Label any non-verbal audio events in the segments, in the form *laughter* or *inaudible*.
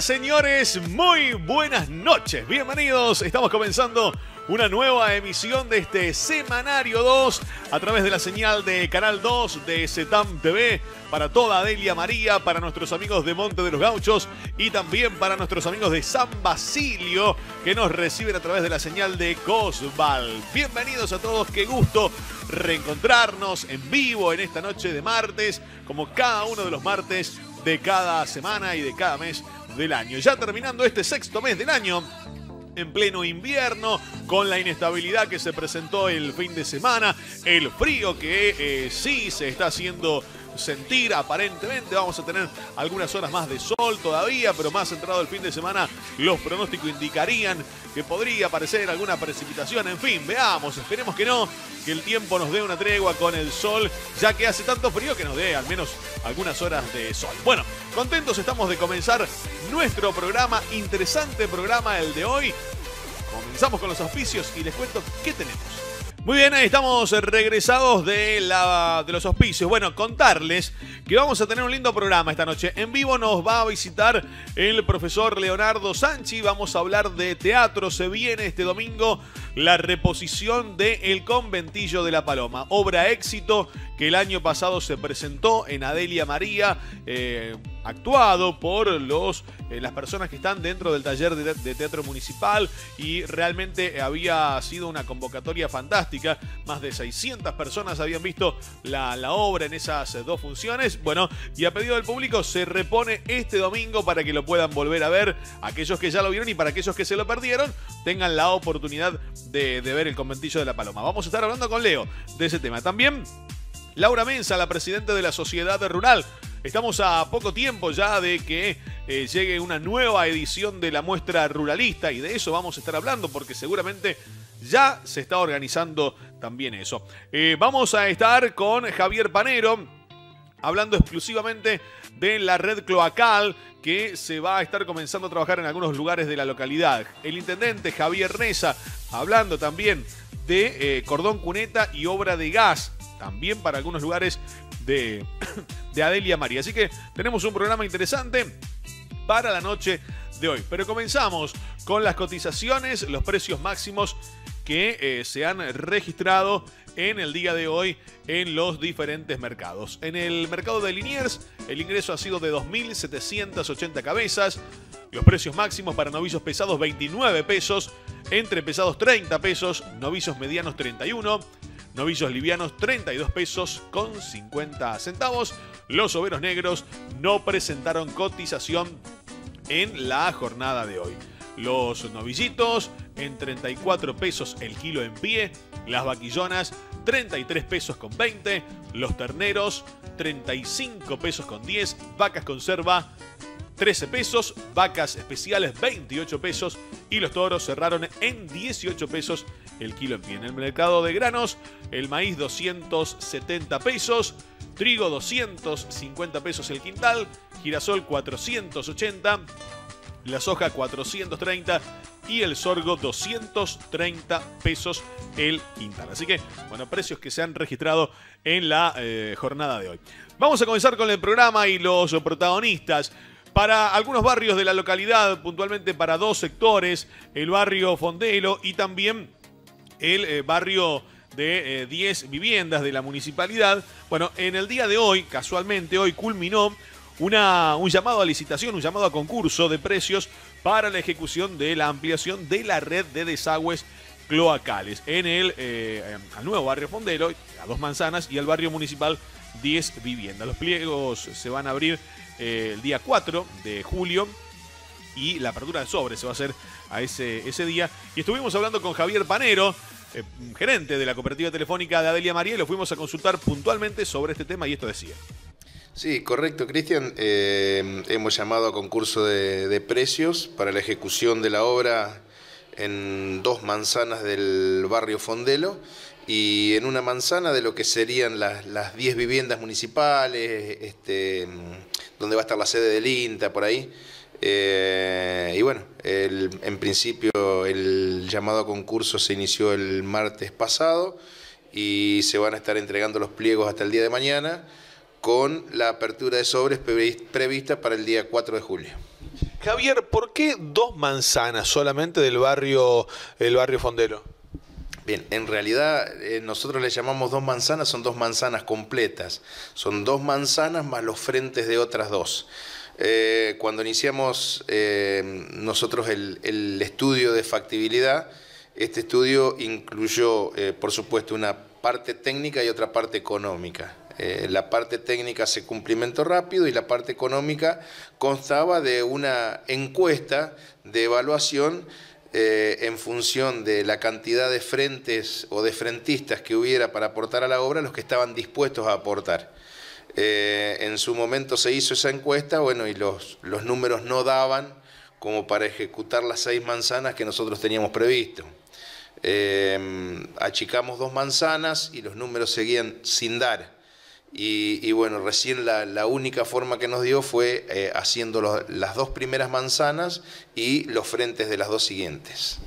señores, muy buenas noches. Bienvenidos. Estamos comenzando una nueva emisión de este Semanario 2 a través de la señal de Canal 2 de setam TV para toda Delia María, para nuestros amigos de Monte de los Gauchos y también para nuestros amigos de San Basilio que nos reciben a través de la señal de Cosval. Bienvenidos a todos, qué gusto reencontrarnos en vivo en esta noche de martes, como cada uno de los martes de cada semana y de cada mes del año. Ya terminando este sexto mes del año, en pleno invierno, con la inestabilidad que se presentó el fin de semana, el frío que eh, sí se está haciendo sentir aparentemente. Vamos a tener algunas horas más de sol todavía, pero más entrado el fin de semana los pronósticos indicarían que podría aparecer alguna precipitación. En fin, veamos, esperemos que no, que el tiempo nos dé una tregua con el sol, ya que hace tanto frío que nos dé al menos algunas horas de sol. Bueno, contentos estamos de comenzar nuestro programa, interesante programa el de hoy. Comenzamos con los auspicios y les cuento qué tenemos. Muy bien, ahí estamos regresados de, la, de los hospicios. Bueno, contarles que vamos a tener un lindo programa esta noche. En vivo nos va a visitar el profesor Leonardo Sanchi. Vamos a hablar de teatro. Se viene este domingo la reposición de El Conventillo de la Paloma. Obra éxito que el año pasado se presentó en Adelia María. Eh, actuado por los, eh, las personas que están dentro del taller de, teatro municipal y realmente había sido una convocatoria fantástica. Más de 600 personas habían visto la, obra en esas eh, dos funciones. Bueno, y a pedido del público se repone este domingo para que lo puedan volver a ver aquellos que ya lo vieron y para aquellos que se lo perdieron tengan la oportunidad de, de ver el conventillo de la paloma. Vamos a estar hablando con Leo de ese tema. También Laura Mensa, la presidenta de la Sociedad Rural, Estamos a poco tiempo ya de que eh, llegue una nueva edición de la muestra ruralista y de eso vamos a estar hablando porque seguramente ya se está organizando también eso. Eh, vamos a estar con Javier Panero hablando exclusivamente de la red cloacal que se va a estar comenzando a trabajar en algunos lugares de la localidad. El intendente Javier Neza, hablando también de eh, cordón cuneta y obra de gas también para algunos lugares *coughs* de, Adelia María. Así que tenemos un programa interesante para la noche de hoy. Pero comenzamos con las cotizaciones, los precios máximos que eh, se han registrado en el día de hoy en los diferentes mercados. En el mercado de Liniers, el ingreso ha sido de 2.780 cabezas. Los precios máximos para novillos pesados 29 pesos, entre pesados 30 pesos, Novizos medianos 31, novillos livianos 32 pesos con 50 centavos. Los overos negros no presentaron cotización en la jornada de hoy. Los novillitos en 34 pesos el kilo en pie, las vaquillonas 33 pesos con 20, los terneros 35 pesos con 10, vacas conserva 13 pesos, vacas especiales 28 pesos y los toros cerraron en 18 pesos el kilo en pie. En el mercado de granos, el maíz 270 pesos, trigo 250 pesos el quintal, girasol 480, la soja 430 y el sorgo 230 pesos el quintal. Así que, bueno, precios que se han registrado en la eh, jornada de hoy. Vamos a comenzar con el programa y los protagonistas para algunos barrios de la localidad, puntualmente para dos sectores, el barrio Fondelo y también el eh, barrio de 10 eh, viviendas de la municipalidad. Bueno, en el día de hoy, casualmente hoy, culminó una, un llamado a licitación, un llamado a concurso de precios para la ejecución de la ampliación de la red de desagües cloacales en el eh, em, nuevo barrio Fondero, a dos manzanas, y al barrio municipal 10 viviendas. Los pliegos se van a abrir eh, el día 4 de julio y la apertura de sobre se va a hacer a ese, ese día. Y estuvimos hablando con Javier Panero, eh, gerente de la cooperativa telefónica de Adelia María, y lo fuimos a consultar puntualmente sobre este tema y esto decía. Sí, correcto, Cristian. hemos llamado a concurso de, de precios para la ejecución de la obra en dos manzanas del barrio Fondelo y en una manzana de lo que serían las 10 viviendas municipales, este, donde va a estar la sede del INTA, por ahí. Eh, y bueno, el, en principio el llamado a concurso se inició el martes pasado y se van a estar entregando los pliegos hasta el día de mañana con la apertura de sobres prevista para el día 4 de julio. Javier, ¿por qué dos manzanas solamente del barrio, el barrio Fondero? Bien, en realidad eh, nosotros le llamamos dos manzanas, son dos manzanas completas, son dos manzanas más los frentes de otras dos. Eh, cuando iniciamos eh, nosotros el, estudio de factibilidad, este estudio incluyó, por supuesto, una parte técnica y otra parte económica. Eh, la parte técnica se cumplimentó rápido y la parte económica constaba de una encuesta de evaluación eh, en función de la cantidad de frentes o de frentistas que hubiera para aportar a la obra, los que estaban dispuestos a aportar. Eh, en su momento se hizo esa encuesta, bueno, y los, números no daban como para ejecutar las seis manzanas que nosotros teníamos previsto. achicamos dos manzanas y los números seguían sin dar. Y, bueno, recién la, única forma que nos dio fue eh, haciendo las dos primeras manzanas y los frentes de las dos siguientes.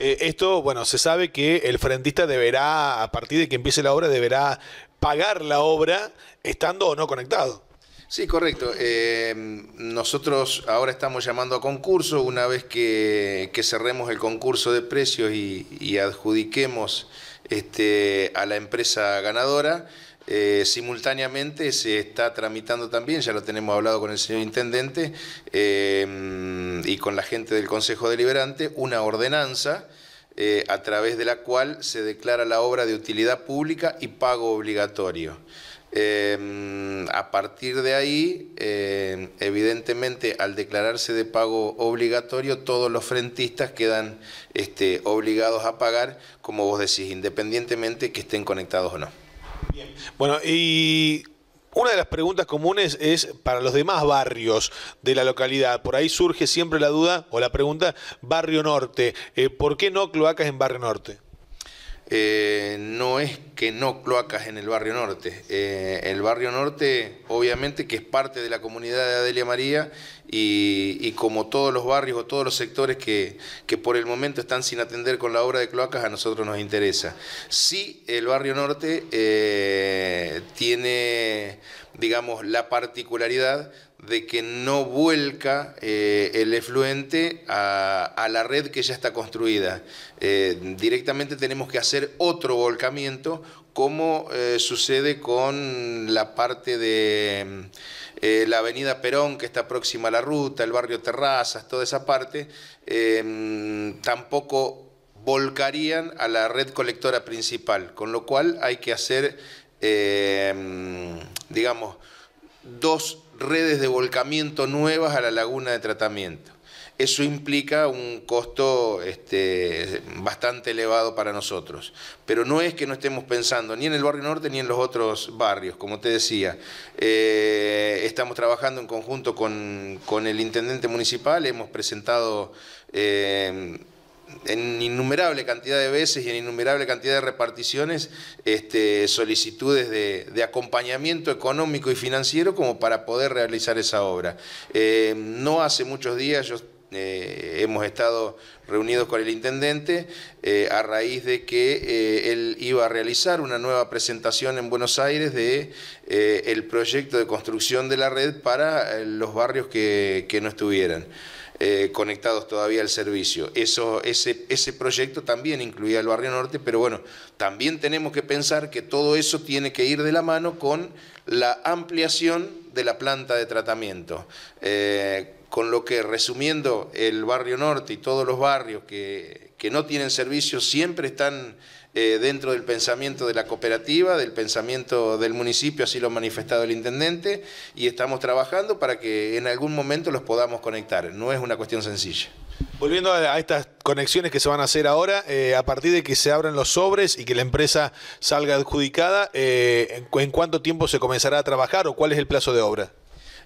Eh, esto, bueno, se sabe que el frentista deberá, a partir de que empiece la obra, deberá pagar la obra estando o no conectado. Sí, correcto. Eh, nosotros ahora estamos llamando a concurso. Una vez que, cerremos el concurso de precios y, adjudiquemos este, a la empresa ganadora, eh, simultáneamente se está tramitando también, ya lo tenemos hablado con el señor intendente eh, y con la gente del Consejo Deliberante, una ordenanza eh, a través de la cual se declara la obra de utilidad pública y pago obligatorio. a partir de ahí, evidentemente, al declararse de pago obligatorio, todos los frentistas quedan este, obligados a pagar, como vos decís, independientemente que estén conectados o no. Bueno, y una de las preguntas comunes es para los demás barrios de la localidad. Por ahí surge siempre la duda o la pregunta, barrio norte, eh, ¿por qué no cloacas en barrio norte? Eh, no es que no cloacas en el barrio norte. Eh, el barrio norte, obviamente, que es parte de la comunidad de Adelia María y, como todos los barrios o todos los sectores que, que, por el momento están sin atender con la obra de cloacas, a nosotros nos interesa. Sí, el barrio norte eh, tiene, digamos, la particularidad de que no vuelca eh, el efluente a, la red que ya está construida. Eh, directamente tenemos que hacer otro volcamiento, como eh, sucede con la parte de la avenida Perón, que está próxima a la ruta, el barrio Terrazas, toda esa parte, em, tampoco volcarían a la red colectora principal, con lo cual hay que hacer, em, digamos, dos redes de volcamiento nuevas a la laguna de tratamiento. Eso implica un costo este, bastante elevado para nosotros. Pero no es que no estemos pensando ni en el barrio norte ni en los otros barrios, como te decía. Eh, estamos trabajando en conjunto con, el intendente municipal, hemos presentado... Eh, en innumerable cantidad de veces y en innumerable cantidad de reparticiones este, solicitudes de, acompañamiento económico y financiero como para poder realizar esa obra. Eh, no hace muchos días eh, hemos estado reunidos con el intendente eh, a raíz de que él iba a realizar una nueva presentación en Buenos Aires de el proyecto de construcción de la red para los barrios que no estuvieran. Eh, conectados todavía al servicio. Eso, ese, ese proyecto también incluía el barrio norte, pero bueno, también tenemos que pensar que todo eso tiene que ir de la mano con la ampliación de la planta de tratamiento. Eh, con lo que, resumiendo, el barrio norte y todos los barrios que, que no tienen servicio siempre están eh, dentro del pensamiento de la cooperativa, del pensamiento del municipio, así lo ha manifestado el intendente, y estamos trabajando para que en algún momento los podamos conectar. No es una cuestión sencilla. Volviendo a, estas conexiones que se van a hacer ahora, eh, a partir de que se abran los sobres y que la empresa salga adjudicada, eh, ¿en cuánto tiempo se comenzará a trabajar o cuál es el plazo de obra?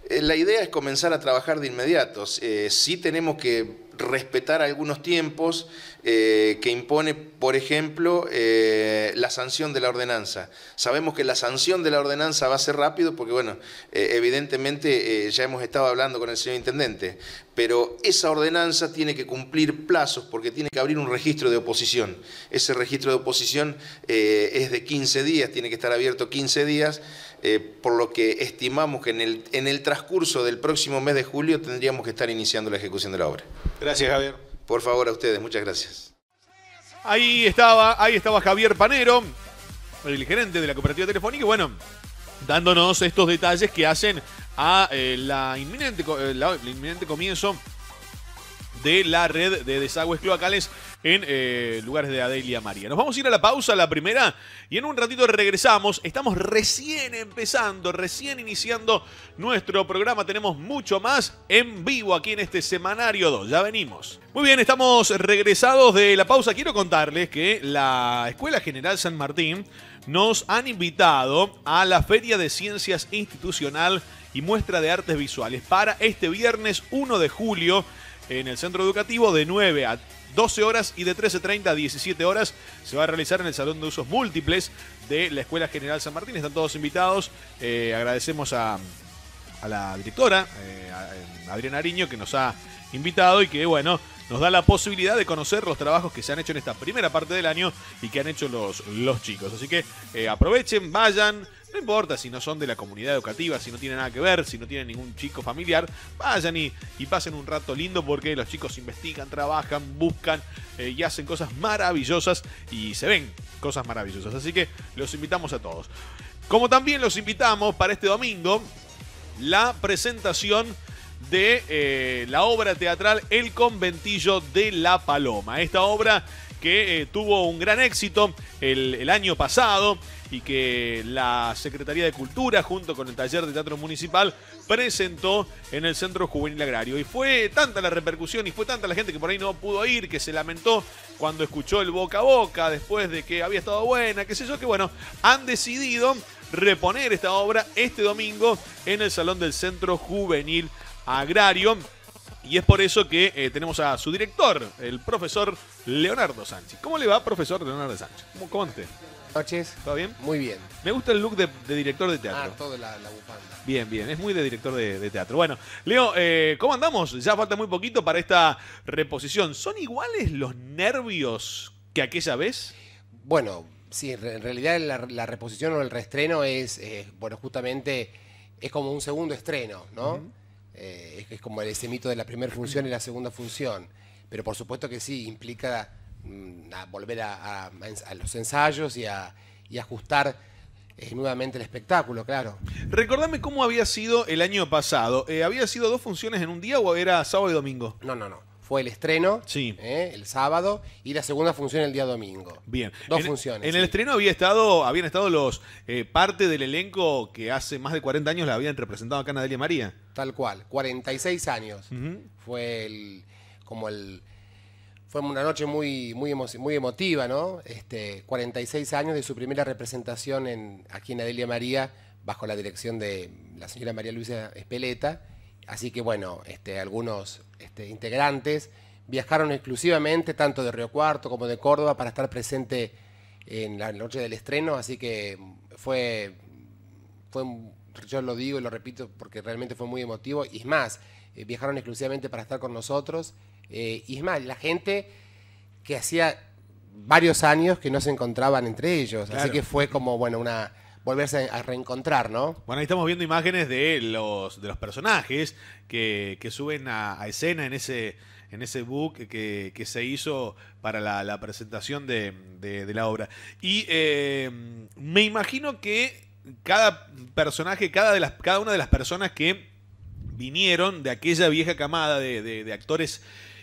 Eh, la idea es comenzar a trabajar de inmediato. Eh, sí tenemos que respetar algunos tiempos eh, que impone, por ejemplo, la sanción de la ordenanza. Sabemos que la sanción de la ordenanza va a ser rápido porque, bueno, evidentemente ya hemos estado hablando con el señor Intendente, pero esa ordenanza tiene que cumplir plazos porque tiene que abrir un registro de oposición. Ese registro de oposición es de 15 días, tiene que estar abierto 15 días. Eh, por lo que estimamos que en el, en el transcurso del próximo mes de julio tendríamos que estar iniciando la ejecución de la obra. Gracias, Javier. Por favor, a ustedes, muchas gracias. Ahí estaba, ahí estaba Javier Panero, el gerente de la cooperativa telefónica, bueno, dándonos estos detalles que hacen a eh, eh, la inminente comienzo de la red de desagües cloacales en eh, lugares de Adelia María. Nos vamos a ir a la pausa, la primera, y en un ratito regresamos. Estamos recién empezando, recién iniciando nuestro programa. Tenemos mucho más en vivo aquí en este semanario 2. Ya venimos. Muy bien, estamos regresados de la pausa. Quiero contarles que la Escuela General San Martín nos han invitado a la Feria de Ciencias Institucional y Muestra de Artes Visuales para este viernes 1 de julio en el centro educativo de 9 a 12 horas y de 13.30 a 17 horas se va a realizar en el Salón de Usos Múltiples de la Escuela General San Martín. Están todos invitados. Eh, agradecemos a, la directora, eh, eh, Adriana Ariño, que nos ha invitado y que, bueno, nos da la posibilidad de conocer los trabajos que se han hecho en esta primera parte del año y que han hecho los, los chicos. Así que aprovechen, vayan. No importa si no son de la comunidad educativa, si no tienen nada que ver, si no tienen ningún chico familiar, vayan y, pasen un rato lindo porque los chicos investigan, trabajan, buscan eh, y hacen cosas maravillosas y se ven cosas maravillosas. Así que los invitamos a todos. Como también los invitamos para este domingo la presentación de eh, la obra teatral El Conventillo de la Paloma. Esta obra que eh, tuvo un gran éxito el año pasado y que la Secretaría de Cultura, junto con el Taller de Teatro Municipal, presentó en el Centro Juvenil Agrario. Y fue tanta la repercusión y fue tanta la gente que por ahí no pudo ir, que se lamentó cuando escuchó el boca a boca, después de que había estado buena, qué sé yo, que bueno, han decidido reponer esta obra este domingo en el Salón del Centro Juvenil Agrario. Y es por eso que eh, tenemos a su director, el profesor Leonardo Sánchez. ¿Cómo le va, profesor Leonardo Sánchez? ¿Cómo, cómo noches. ¿Todo bien? Muy bien. Me gusta el look de, director de teatro. Ah, toda la, bufanda. Bien, bien. Es muy de director de, teatro. Bueno, Leo, eh, ¿cómo andamos? Ya falta muy poquito para esta reposición. ¿Son iguales los nervios que aquella vez? Bueno, sí, en realidad la, reposición o el reestreno es, eh, bueno, justamente es como un segundo estreno, ¿no? Eh, es, es, como ese mito de la primera función y la segunda función. Pero por supuesto que sí, implica Mm, volver a, los ensayos y a, ajustar eh, nuevamente el espectáculo, claro. Recordame cómo había sido el año pasado. Eh, ¿Había sido dos funciones en un día o era sábado y domingo? No, no, no. Fue el estreno eh, el sábado y la segunda función el día domingo. Bien. Dos e- funciones. En el estreno había estado, habían estado los parte del elenco que hace más de 40 años la habían representado acá en Adelia María. Tal cual, 46 años. Fue el, como el, fue una noche muy, muy, emotiva, ¿no? Este, 46 años de su primera representación en, aquí en Adelia María, bajo la dirección de la señora María Luisa Espeleta. Así que bueno, este, algunos este, integrantes viajaron exclusivamente tanto de Río Cuarto como de Córdoba para estar presente en la noche del estreno, así que fue, fue yo lo digo y lo repito porque realmente fue muy emotivo, y es más, eh, viajaron exclusivamente para estar con nosotros eh, y es más, la gente que hacía varios años que no se encontraban entre ellos. Así que fue como, bueno, una volverse a reencontrar, ¿no? Bueno, ahí estamos viendo imágenes de los, de los personajes que, suben a, escena en ese, en ese book que, se hizo para la, presentación de, la obra. Y eh, me imagino que cada personaje, cada, de las, cada una de las personas que vinieron de aquella vieja camada de, de actores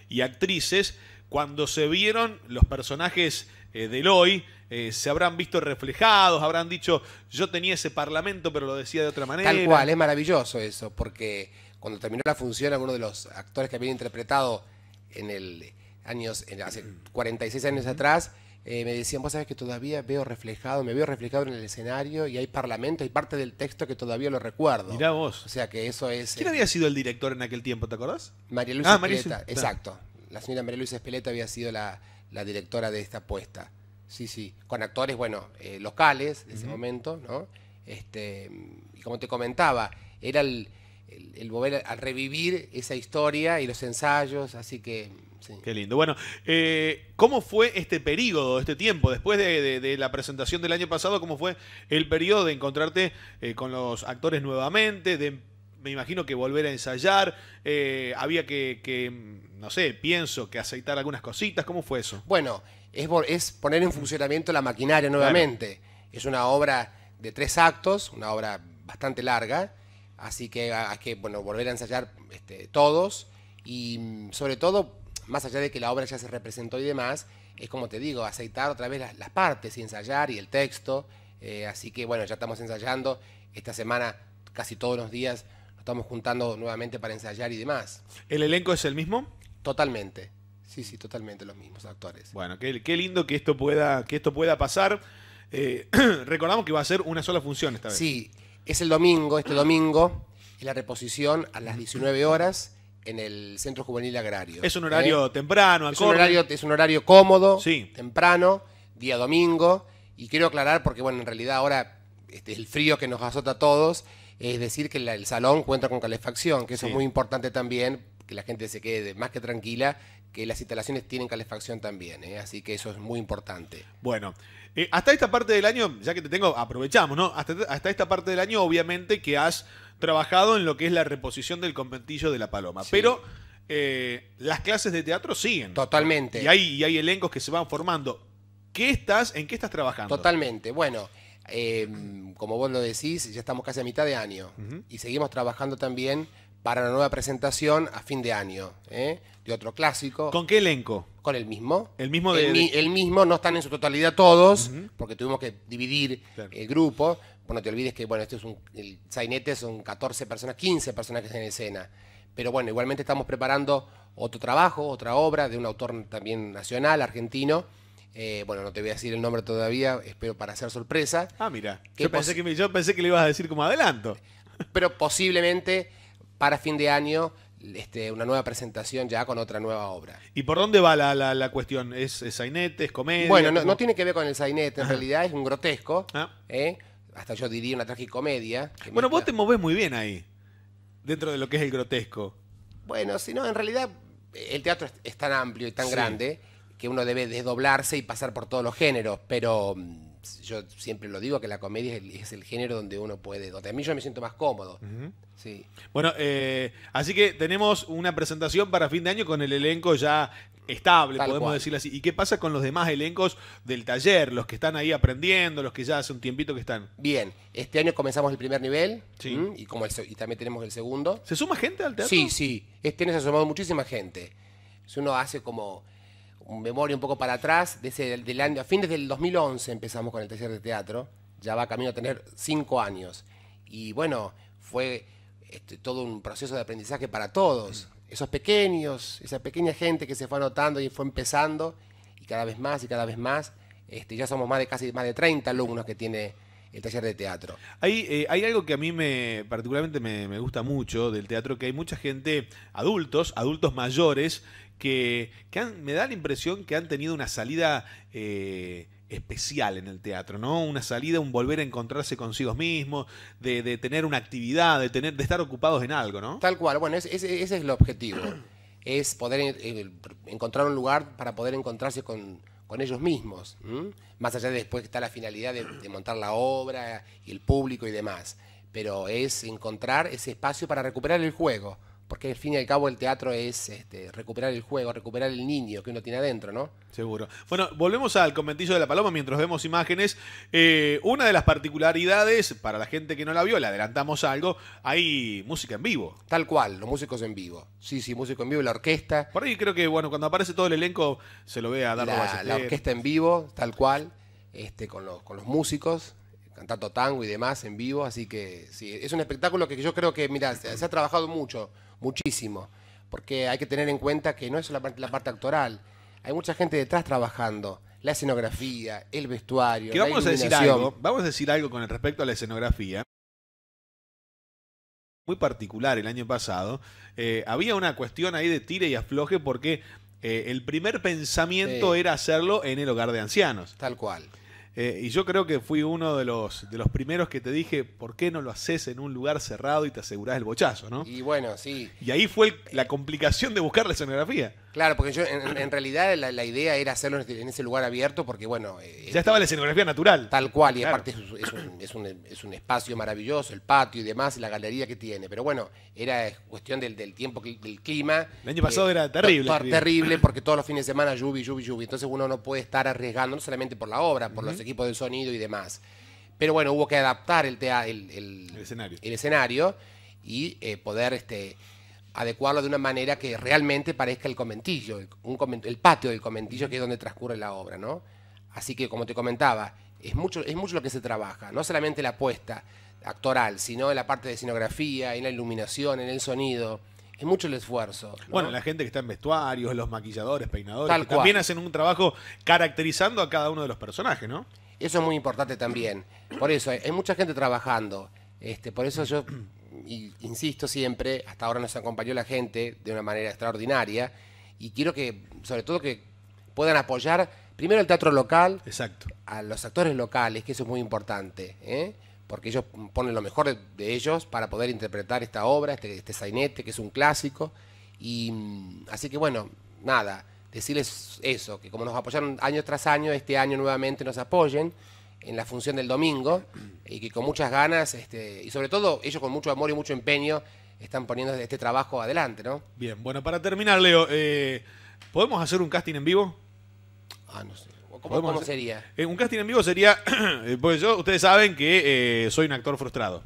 y actrices, cuando se vieron los personajes de eh, del hoy, eh, se habrán visto reflejados, habrán dicho, yo tenía ese parlamento, pero lo decía de otra manera. Tal cual, es maravilloso eso, porque cuando terminó la función, uno de los actores que había interpretado en el años, hace 46 años atrás, eh, me decían, vos sabes que todavía veo reflejado, me veo reflejado en el escenario y hay parlamento, hay parte del texto que todavía lo recuerdo. Mirá vos. O sea que eso es... ¿Quién eh, había sido el director en aquel tiempo, te acordás? María Luisa Espeleta, ah, exacto. La señora María Luisa Espeleta había sido la, directora de esta apuesta Sí, sí, con actores, bueno, eh, locales de ese momento, ¿no? Este, y como te comentaba, era el el, volver a revivir esa historia y los ensayos, así que... Qué lindo. Bueno, eh, ¿cómo fue este periodo, este tiempo, después de, la presentación del año pasado, cómo fue el periodo de encontrarte eh, con los actores nuevamente, de me imagino que volver a ensayar, eh, había que, no sé, pienso que aceitar algunas cositas, ¿cómo fue eso? Bueno, es, poner en funcionamiento la maquinaria nuevamente. Es una obra de tres actos, una obra bastante larga, Así que hay que bueno, volver a ensayar este, todos y mm, sobre todo, más allá de que la obra ya se representó y demás, es como te digo, aceitar otra vez las, partes y ensayar y el texto. Eh, así que bueno, ya estamos ensayando. Esta semana, casi todos los días, nos estamos juntando nuevamente para ensayar y demás. ¿El elenco es el mismo? Totalmente. Sí, sí, totalmente los mismos actores. Bueno, qué, lindo que esto pueda, que esto pueda pasar. Eh, *clears throat* recordamos que va a ser una sola función esta vez. Sí. Es el domingo, este domingo, es la reposición a las 19 horas en el Centro Juvenil Agrario. Es un horario ¿Eh? temprano, es un horario, es un horario cómodo, temprano, día domingo. Y quiero aclarar, porque bueno, en realidad ahora este, el frío que nos azota a todos, es decir, que el salón cuenta con calefacción, que eso es muy importante también, que la gente se quede más que tranquila que las instalaciones tienen calefacción también, ¿eh? así que eso es muy importante. Bueno, eh, hasta esta parte del año, ya que te tengo, aprovechamos, ¿no? Hasta, esta parte del año, obviamente, que has trabajado en lo que es la reposición del conventillo de la paloma, pero eh, las clases de teatro siguen. Totalmente. Y hay, hay elencos que se van formando. ¿Qué estás, ¿En qué estás trabajando? Totalmente. Bueno, como vos lo decís, ya estamos casi a mitad de año y seguimos trabajando también para la nueva presentación a fin de año, ¿eh? de otro clásico. ¿Con qué elenco? Con el mismo. El mismo de... El, el mismo, no están en su totalidad todos, porque tuvimos que dividir el grupo. Bueno, pues te olvides que, bueno, este es un, el Zainete son 14 personas, 15 personajes en escena. Pero bueno, igualmente estamos preparando otro trabajo, otra obra de un autor también nacional, argentino, eh, bueno, no te voy a decir el nombre todavía, espero para hacer sorpresa. Ah, mira. yo, pensé que yo pensé que le ibas a decir como adelanto. Pero posiblemente para fin de año este, una nueva presentación ya con otra nueva obra. ¿Y por dónde va la, cuestión? ¿Es, zainete? sainete? ¿Es comedia? Bueno, no, tiene que ver con el sainete, en realidad es un grotesco, ah. ¿eh? hasta yo diría una tragicomedia. Bueno, vos te movés muy bien ahí, dentro de lo que es el grotesco. Bueno, si no, en realidad eh, el teatro es, tan amplio y tan grande que uno debe desdoblarse y pasar por todos los géneros, pero mm, yo siempre lo digo, que la comedia es el, género donde uno puede, donde a mí yo me siento más cómodo. sí. Bueno, eh, así que tenemos una presentación para fin de año con el elenco ya estable, podemos decirlo así. ¿Y qué pasa con los demás elencos del taller, los que están ahí aprendiendo, los que ya hace un tiempito que están? Bien, este año comenzamos el primer nivel y, como y también tenemos el segundo. ¿Se suma gente al teatro? Sí, sí, este año se ha sumado muchísima gente. Si uno hace como ...un memoria un poco para atrás, desde del año, a fines del 2011 empezamos con el taller de teatro, ya va camino a tener cinco años. Y bueno, fue este, todo un proceso de aprendizaje para todos. Esos pequeños, esa pequeña gente que se fue anotando y fue empezando, y cada vez más y cada vez más. Este, ya somos más de casi más de 30 alumnos que tiene el taller de teatro. Hay, eh, hay algo que a mí me particularmente me, me, gusta mucho del teatro, que hay mucha gente, adultos, adultos mayores, que, me da la impresión que han tenido una salida eh, especial en el teatro, ¿no? Una salida, un volver a encontrarse consigo mismos, de, tener una actividad, de, tener, de estar ocupados en algo, ¿no? Tal cual, bueno, ese es el objetivo, *clears throat* es poder eh, encontrar un lugar para poder encontrarse con, ellos mismos, más allá de después que está la finalidad de, de montar la obra y el público y demás, pero es encontrar ese espacio para recuperar el juego porque al fin y al cabo el teatro es este, recuperar el juego, recuperar el niño que uno tiene adentro, ¿no? Seguro. Bueno, volvemos al conventillo de la paloma mientras vemos imágenes. Eh, una de las particularidades, para la gente que no la vio, le adelantamos algo, hay música en vivo. Tal cual, los músicos en vivo. Sí, sí, músico en vivo, la orquesta. Por ahí creo que, bueno, cuando aparece todo el elenco se lo ve a dar la, la orquesta en vivo, tal cual, este, con, los, con los músicos cantando tango y demás en vivo, así que sí, es un espectáculo que yo creo que, mira, se ha trabajado mucho muchísimo, porque hay que tener en cuenta que no es solamente la parte actoral, hay mucha gente detrás trabajando, la escenografía, el vestuario. vamos a decir algo, vamos a decir algo con respecto a la escenografía muy particular el año pasado, eh, había una cuestión ahí de tire y afloje porque eh, el primer pensamiento era hacerlo en el hogar de ancianos. Tal cual. Eh, y yo creo que fui uno de los, de los primeros que te dije, ¿por qué no lo haces en un lugar cerrado y te asegurás el bochazo, no? Y bueno, sí. Y ahí fue la complicación de buscar la escenografía. Claro, porque yo en, realidad la, idea era hacerlo este, en ese lugar abierto porque, bueno... Eh, ya este, estaba la escenografía natural. Tal cual, y aparte es, un, espacio maravilloso, el patio y demás, y la galería que tiene. Pero bueno, era eh, cuestión del, tiempo, del clima. El año pasado eh, era terrible. terrible *laughs* porque todos los fines de semana lluvia, lluvia, lluvia. Entonces uno no puede estar arriesgando, no solamente por la obra, por los equipos de sonido y demás. Pero bueno, hubo que adaptar el, el, el, escenario. y poder... este adecuarlo de una manera que realmente parezca el comentillo, el, patio del comentillo que es donde transcurre la obra, ¿no? Así que, como te comentaba, es mucho, es mucho lo que se trabaja, no solamente la apuesta actoral, sino en la parte de escenografía, en la iluminación, en el sonido. Es mucho el esfuerzo. Bueno, la gente que está en vestuarios, los maquilladores, peinadores, también hacen un trabajo caracterizando a cada uno de los personajes, ¿no? Eso es muy importante también. Por eso, hay mucha gente trabajando. Este, por eso yo y insisto siempre, hasta ahora nos acompañó la gente de una manera extraordinaria y quiero que, sobre todo, que puedan apoyar primero el teatro local, Exacto. a los actores locales, que eso es muy importante, ¿eh? porque ellos ponen lo mejor de, ellos para poder interpretar esta obra, este, este sainete, que es un clásico. Y mm, así que bueno, nada, decirles eso, que como nos apoyaron año tras año, este año nuevamente nos apoyen en la función del domingo y que con muchas ganas, este, y sobre todo ellos con mucho amor y mucho empeño, están poniendo este trabajo adelante, ¿no? Bien, bueno, para terminar, Leo, eh, ¿podemos hacer un casting en vivo? Ah, no sé. ¿Cómo, sería? Eh, un casting en vivo sería, *clears throat* pues yo, ustedes saben que soy un actor frustrado.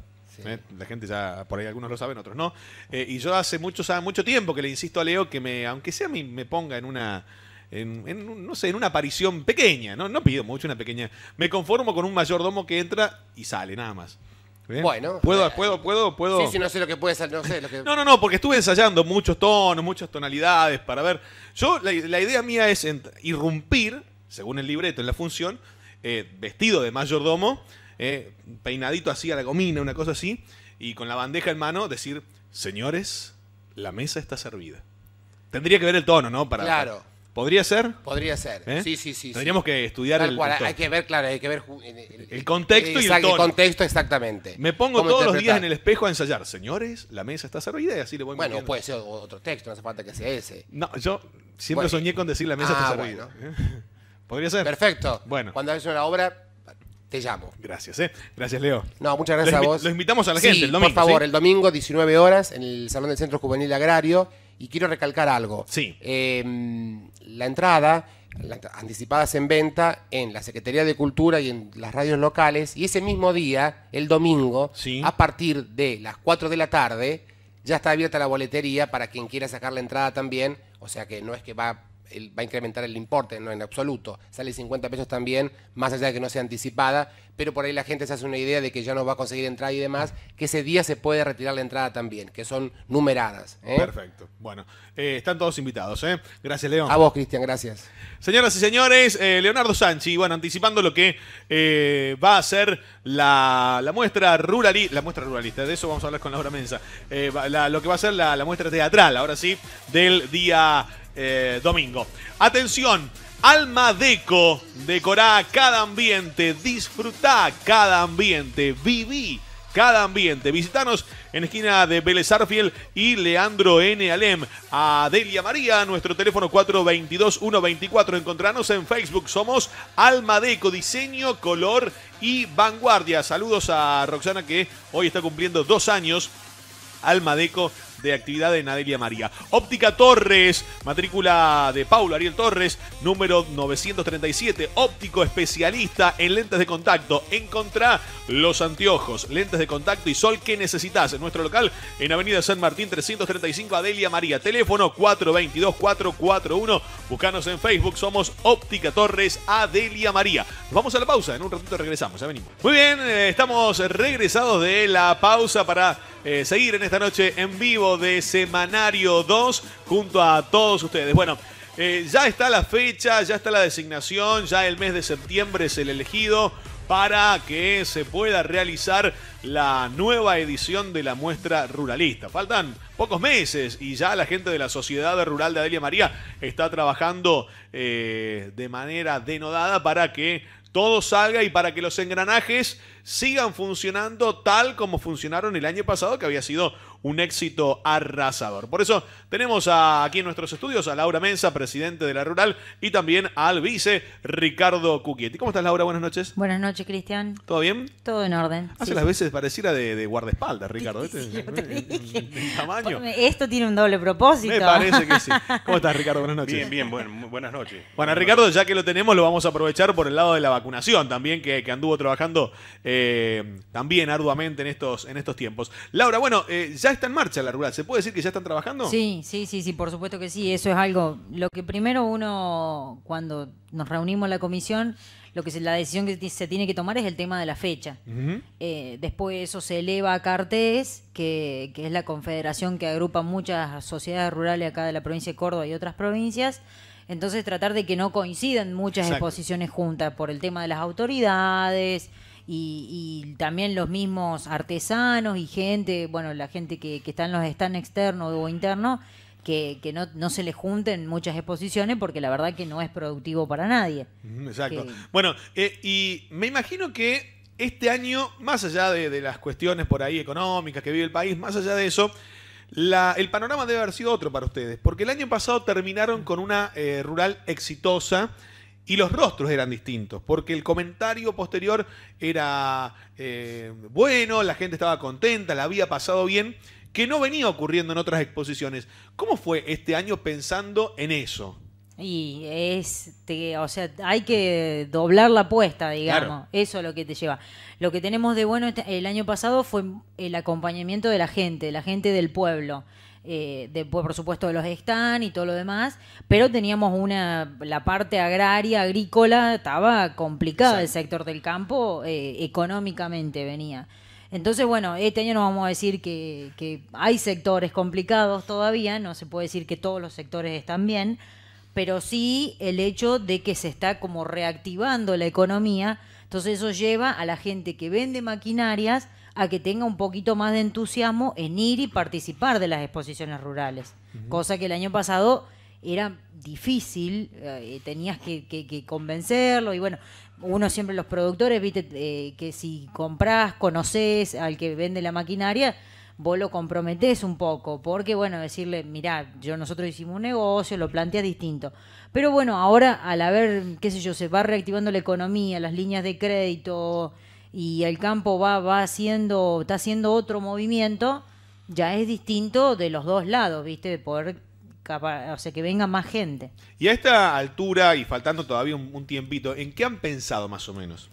La gente ya, por ahí algunos lo saben, otros no. y yo hace mucho, mucho tiempo que le insisto a Leo que me, aunque sea me, me ponga en una en, no sé, en una aparición pequeña, ¿no? No pido mucho, una pequeña. Me conformo con un mayordomo que entra y sale, nada más. Bueno. ¿Puedo, eh, puedo, puedo, puedo? Sí, sí, no sé lo que puede ser, no sé lo que... No, no, no, porque estuve ensayando muchos tonos, muchas tonalidades para ver... Yo, la, idea mía es irrumpir, según el libreto, en la función, eh, vestido de mayordomo, eh, peinadito así a la gomina, una cosa así, y con la bandeja en mano decir, señores, la mesa está servida. Tendría que ver el tono, ¿no? Para, claro. ¿Podría ser? Podría ser. ¿Eh? Sí, sí, sí. Tendríamos que estudiar el, Hay que ver, claro, hay que ver el, contexto y el El contexto, exactamente. Me pongo todos los días en el espejo a ensayar. Señores, la mesa está servida y así le voy Bueno, puede ser otro texto, no hace falta que sea ese. No, yo siempre soñé con decir la mesa ah, está servida. *laughs* Podría ser. Perfecto. Bueno. Cuando haces una obra, te llamo. Gracias, ¿eh? Gracias, Leo. No, muchas gracias a vos. Lo invitamos a la gente el domingo. Por favor, el domingo, 19 horas, en el Salón del Centro Juvenil Agrario. Y quiero recalcar algo. Sí. Eh, la entrada, anticipadas en venta en la Secretaría de Cultura y en las radios locales. Y ese mismo día, el domingo, a partir de las 4 de la tarde, ya está abierta la boletería para quien quiera sacar la entrada también. O sea que no es que va va a incrementar el importe, no en absoluto. Sale 50 pesos también, más allá de que no sea anticipada, pero por ahí la gente se hace una idea de que ya no va a conseguir entrada y demás, que ese día se puede retirar la entrada también, que son numeradas. ¿eh? Perfecto. Bueno, eh, están todos invitados. ¿eh? Gracias, León. A vos, Cristian, gracias. Señoras y señores, eh, Leonardo Sanchi, bueno, anticipando lo que va a ser la, muestra ruralista, la muestra ruralista, de eso vamos a hablar con Laura Mensa, lo que va a ser la, la muestra teatral, ahora sí, del día eh, domingo. Atención, Alma Deco, decorá cada ambiente, disfrutá cada ambiente, viví cada ambiente. Visitanos en esquina de Vélez y Leandro N. Alem. A Delia María, nuestro teléfono 422-124. Encontranos en Facebook. Somos Alma Deco, diseño, color y vanguardia. Saludos a Roxana que hoy está cumpliendo dos años. Alma Almadeco de actividad en Adelia María. Óptica Torres, matrícula de Paulo Ariel Torres, número 937. Óptico especialista en lentes de contacto. Encontrá los anteojos, lentes de contacto y sol que necesitas en nuestro local en Avenida San Martín 335 Adelia María. Teléfono 422-441. Buscanos en Facebook, somos Óptica Torres Adelia María. vamos a la pausa, en un ratito regresamos, ya venimos. Muy bien, eh, estamos regresados de la pausa para eh, seguir en esta noche en vivo de Semanario 2 junto a todos ustedes. Bueno, eh, ya está la fecha, ya está la designación, ya el mes de septiembre es el elegido para que se pueda realizar la nueva edición de la muestra ruralista. Faltan pocos meses y ya la gente de la Sociedad Rural de Adelia María está trabajando eh, de manera denodada para que todo salga y para que los engranajes sigan funcionando tal como funcionaron el año pasado, que había sido un éxito arrasador. Por eso tenemos aquí en nuestros estudios a Laura Mensa, presidente de la Rural, y también al vice Ricardo Cuquietti. ¿Cómo estás, Laura? Buenas noches. Buenas noches, Cristian. ¿Todo bien? Todo en orden. Hace las veces pareciera de, de guardaespaldas, Ricardo. *laughs* Esto tiene un doble propósito. Me parece que sí. ¿Cómo estás, Ricardo? Buenas noches. Bien, bien, bueno, buenas noches. Bueno, Ricardo, ya que lo tenemos, lo vamos a aprovechar por el lado de la vacunación también, que, anduvo trabajando eh, también arduamente en estos, en estos tiempos. Laura, bueno, eh, ya está en marcha la rural. ¿Se puede decir que ya están trabajando? Sí, sí, sí, sí, por supuesto que sí. Eso es algo. Lo que primero uno, cuando nos reunimos en la comisión, lo que la decisión que se tiene que tomar es el tema de la fecha. Eh, después eso se eleva a Cartes, que, es la confederación que agrupa muchas sociedades rurales acá de la provincia de Córdoba y otras provincias. Entonces tratar de que no coincidan muchas exposiciones juntas por el tema de las autoridades, y, también los mismos artesanos y gente, bueno, la gente que, está en los están externos o internos, que, no, se les junten muchas exposiciones porque la verdad que no es productivo para nadie. Exacto. Bueno, eh, y me imagino que este año, más allá de, las cuestiones por ahí económicas que vive el país, más allá de eso, la, el panorama debe haber sido otro para ustedes, porque el año pasado terminaron con una eh, rural exitosa y los rostros eran distintos, porque el comentario posterior era eh, bueno, la gente estaba contenta, la había pasado bien, que no venía ocurriendo en otras exposiciones. ¿Cómo fue este año pensando en eso? Y es, o sea, hay que doblar la apuesta, digamos. Eso es lo que te lleva. Lo que tenemos de bueno este, el año pasado fue el acompañamiento de la gente, la gente del pueblo. Eh, de, pues, por supuesto de los están y todo lo demás, pero teníamos una, la parte agraria, agrícola, estaba complicada el sector del campo, eh, económicamente venía. Entonces, bueno, este año no vamos a decir que, que hay sectores complicados todavía, no se puede decir que todos los sectores están bien, pero sí el hecho de que se está como reactivando la economía, entonces eso lleva a la gente que vende maquinarias, a que tenga un poquito más de entusiasmo en ir y participar de las exposiciones rurales, cosa que el año pasado era difícil, eh, tenías que, convencerlo y bueno, uno siempre los productores, viste, eh, que si compras, conoces al que vende la maquinaria, vos lo comprometés un poco, porque bueno, decirle, mirá, yo nosotros hicimos un negocio, lo planteas distinto. Pero bueno, ahora al haber, qué sé yo, se va reactivando la economía, las líneas de crédito, y el campo va, haciendo, está haciendo otro movimiento, ya es distinto de los dos lados, ¿viste? De poder o sea, que venga más gente. Y a esta altura, y faltando todavía un, tiempito, ¿en qué han pensado más o menos?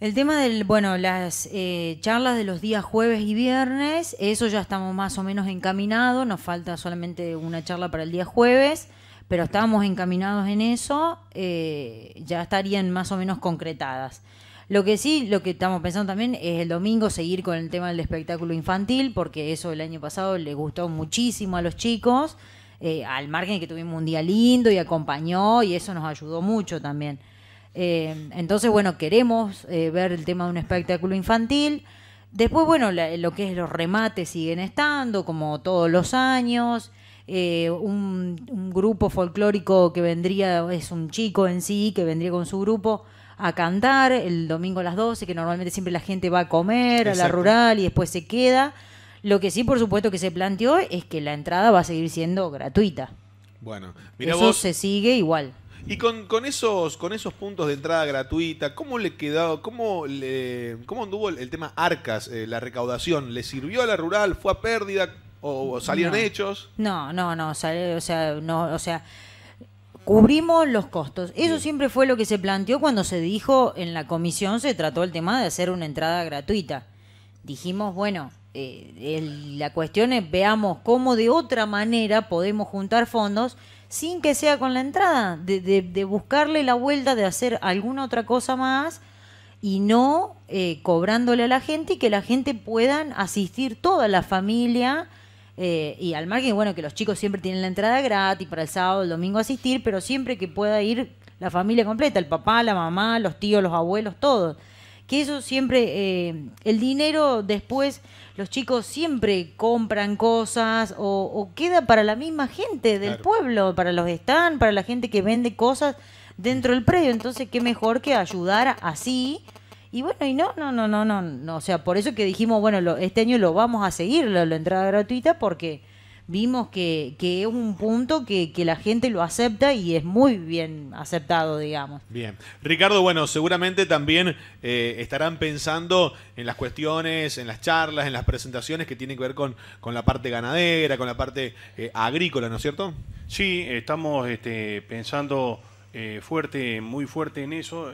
El tema del, bueno, las eh, charlas de los días jueves y viernes, eso ya estamos más o menos encaminados, nos falta solamente una charla para el día jueves, pero estábamos encaminados en eso, eh, ya estarían más o menos concretadas. Lo que sí, lo que estamos pensando también es el domingo seguir con el tema del espectáculo infantil, porque eso el año pasado le gustó muchísimo a los chicos, eh, al margen que tuvimos un día lindo y acompañó y eso nos ayudó mucho también. Eh, entonces, bueno, queremos eh, ver el tema de un espectáculo infantil. Después, bueno, lo que es los remates siguen estando, como todos los años. un, un, grupo folclórico que vendría, es un chico en sí, que vendría con su grupo a cantar el domingo a las 12, que normalmente siempre la gente va a comer a la rural y después se queda. Lo que sí, por supuesto, que se planteó es que la entrada va a seguir siendo gratuita. Bueno, mira Eso se sigue igual. Y con, esos, con esos puntos de entrada gratuita, ¿cómo le quedó, cómo, anduvo el, tema Arcas, eh, la recaudación? ¿Le sirvió a la rural? ¿Fue a pérdida? ¿O, salieron hechos? No, no, no, o sea, no, o sea, cubrimos los costos. Eso siempre fue lo que se planteó cuando se dijo en la comisión, se trató el tema de hacer una entrada gratuita. Dijimos, bueno, eh, la cuestión es veamos cómo de otra manera podemos juntar fondos sin que sea con la entrada, de, buscarle la vuelta, de hacer alguna otra cosa más y no eh, cobrándole a la gente y que la gente puedan asistir toda la familia eh, y al margen, bueno, que los chicos siempre tienen la entrada gratis para el sábado, el domingo asistir, pero siempre que pueda ir la familia completa, el papá, la mamá, los tíos, los abuelos, todos. Que eso siempre, eh, el dinero después, los chicos siempre compran cosas o, queda para la misma gente del pueblo, para los están, para la gente que vende cosas dentro del predio. Entonces, qué mejor que ayudar así y bueno, y no, no, no, no, no, no. O sea, por eso que dijimos, bueno, este año lo vamos a seguir, la, entrada gratuita, porque vimos que, es un punto que, la gente lo acepta y es muy bien aceptado, digamos. Bien. Ricardo, bueno, seguramente también eh, estarán pensando en las cuestiones, en las charlas, en las presentaciones que tienen que ver con, con la parte ganadera, con la parte eh, agrícola, ¿no es cierto? Sí, estamos este, pensando eh, fuerte, muy fuerte en eso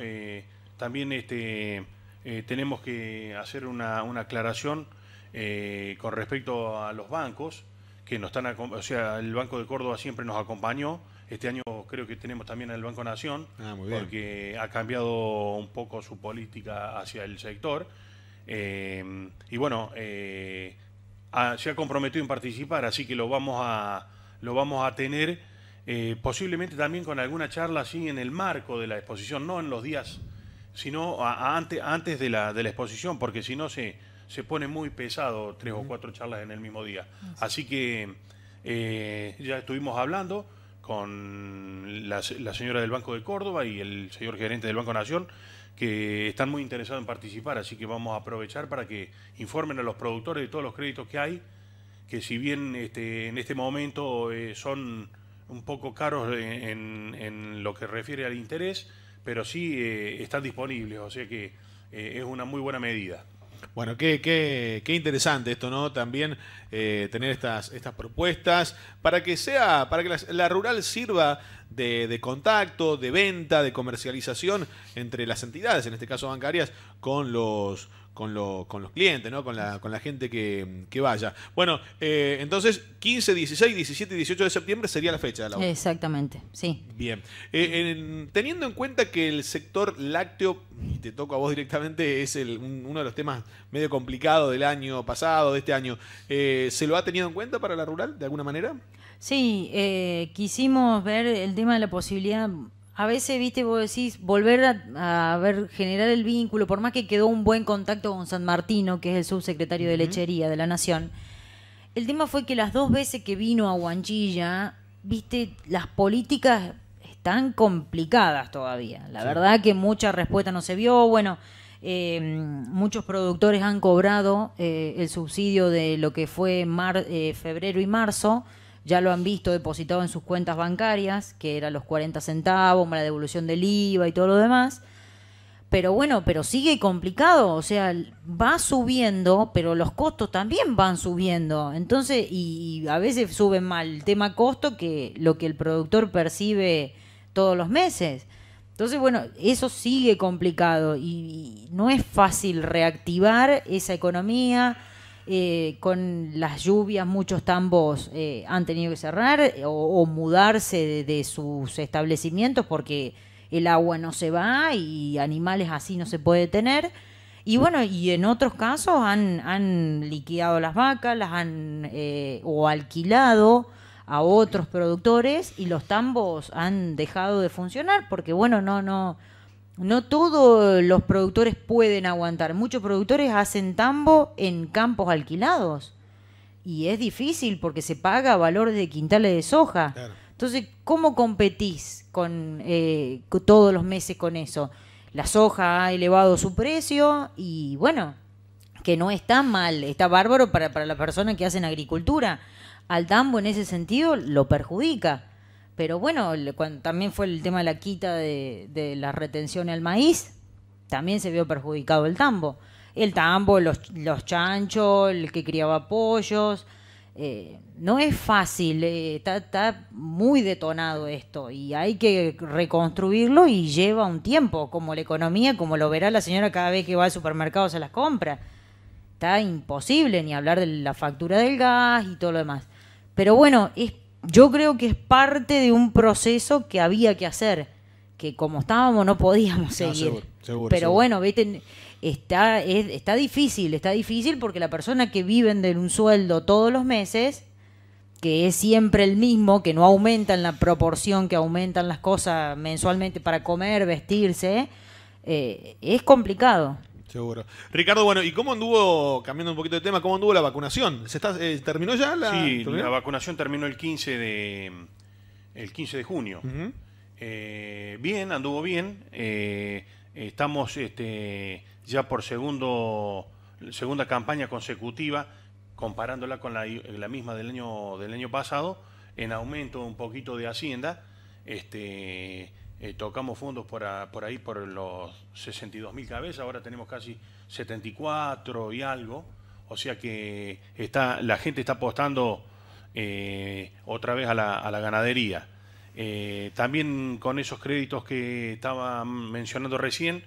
también este, eh, tenemos que hacer una, aclaración eh, con respecto a los bancos que nos están, o sea, el Banco de Córdoba siempre nos acompañó. Este año creo que tenemos también al Banco Nación, ah, porque ha cambiado un poco su política hacia el sector. Eh, y bueno, se ha comprometido en participar, así que lo vamos a, lo vamos a tener posiblemente también con alguna charla así en el marco de la exposición, no en los días sino antes, de, la, de la exposición, porque si no se, pone muy pesado tres o cuatro charlas en el mismo día. Así que eh, ya estuvimos hablando con la, señora del Banco de Córdoba y el señor gerente del Banco Nación, que están muy interesados en participar, así que vamos a aprovechar para que informen a los productores de todos los créditos que hay, que si bien este, en este momento eh, son un poco caros en, lo que refiere al interés, pero sí eh, están disponibles, o sea que eh, es una muy buena medida. Bueno, qué, qué, interesante esto, ¿no? También eh, tener estas, estas propuestas para que sea, para que la, rural sirva de, de, contacto, de venta, de comercialización entre las entidades, en este caso bancarias, con los con, con los clientes, ¿no? con, la, con la gente que, vaya. Bueno, eh, entonces 15, 16, 17 y 18 de septiembre sería la fecha Exactamente, sí. Bien. Eh, teniendo en cuenta que el sector lácteo, y te toco a vos directamente, es el, uno de los temas medio complicado del año pasado, de este año, eh, ¿se lo ha tenido en cuenta para la rural de alguna manera? Sí, quisimos ver el tema de la posibilidad a veces, viste, vos decís, volver a, ver, generar el vínculo, por más que quedó un buen contacto con San Martino, que es el subsecretario de Lechería de la Nación, el tema fue que las dos veces que vino a Huanchilla, viste, las políticas están complicadas todavía. La verdad que mucha respuesta no se vio, bueno, em, muchos productores han cobrado eh, el subsidio de lo que fue eh, febrero y marzo ya lo han visto depositado en sus cuentas bancarias, que eran los 40 centavos, la devolución del IVA y todo lo demás. Pero bueno, pero sigue complicado, o sea, va subiendo, pero los costos también van subiendo. Entonces, y, a veces suben mal el tema costo que lo que el productor percibe todos los meses. Entonces, bueno, eso sigue complicado y no es fácil reactivar esa economía, eh, con las lluvias muchos tambos eh, han tenido que cerrar eh, o, mudarse de, sus establecimientos porque el agua no se va y animales así no se puede tener. Y bueno, y en otros casos han, han liquidado las vacas, las han o alquilado a otros productores y los tambos han dejado de funcionar porque bueno, no, no, no todos los productores pueden aguantar. Muchos productores hacen tambo en campos alquilados. Y es difícil porque se paga valor de quintales de soja. Entonces, ¿cómo competís eh, con, todos los meses con eso? La soja ha elevado su precio y bueno, que no está mal, está bárbaro para, para las personas que hacen agricultura. Al tambo en ese sentido lo perjudica pero bueno, también fue el tema de la quita de, la retención al maíz, también se vio perjudicado el tambo. El tambo, los, los chanchos, el que criaba pollos. Eh, no es fácil, eh, está, muy detonado esto y hay que reconstruirlo y lleva un tiempo, como la economía, como lo verá la señora cada vez que va al supermercado se las compra. Está imposible ni hablar de la factura del gas y todo lo demás. Pero bueno, es yo creo que es parte de un proceso que había que hacer, que como estábamos no podíamos seguir. Pero bueno, está, es, está difícil, está difícil porque la persona que viven de un sueldo todos los meses, que es siempre el mismo, que no aumenta en la proporción que aumentan las cosas mensualmente para comer, vestirse, eh, es complicado. Seguro. Ricardo, bueno, ¿y cómo anduvo, cambiando un poquito de tema, cómo anduvo la vacunación? ¿Se eh, ¿Terminó ya la Sí, la vacunación terminó el 15 de, el 15 de junio. Eh, bien, anduvo bien. Eh, estamos este, ya por segundo, segunda campaña consecutiva, comparándola con la, misma del año, del año pasado, en aumento un poquito de Hacienda. Este, eh, tocamos fondos por, ahí por los 62.000 cabezas, ahora tenemos casi 74 y algo, o sea que está, la gente está apostando eh, otra vez a la, ganadería. Eh, también con esos créditos que estaba mencionando recién,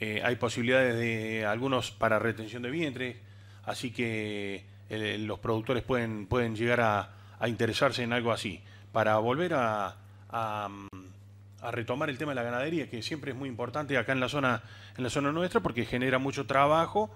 hay posibilidades de algunos para retención de vientres, así que los productores pueden, pueden llegar a, interesarse en algo así, para volver a a retomar el tema de la ganadería, que siempre es muy importante acá en la zona, en la zona nuestra, porque genera mucho trabajo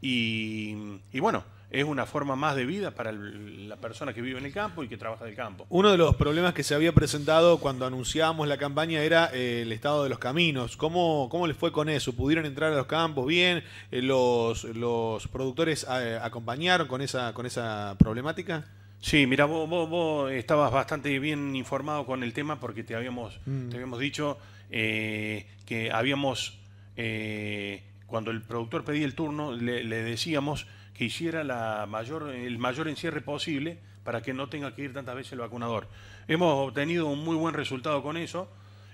y, y bueno, es una forma más de vida para la persona que vive en el campo y que trabaja del campo. Uno de los problemas que se había presentado cuando anunciábamos la campaña era eh, el estado de los caminos. ¿Cómo, ¿Cómo les fue con eso? ¿Pudieron entrar a los campos bien? Eh, ¿Los, los productores eh, acompañaron con esa, con esa problemática? Sí, mira, vos, estabas bastante bien informado con el tema porque te habíamos, mm. te habíamos dicho eh, que habíamos, eh, cuando el productor pedía el turno, le, decíamos que hiciera la mayor, el mayor encierre posible para que no tenga que ir tantas veces el vacunador. Hemos obtenido un muy buen resultado con eso.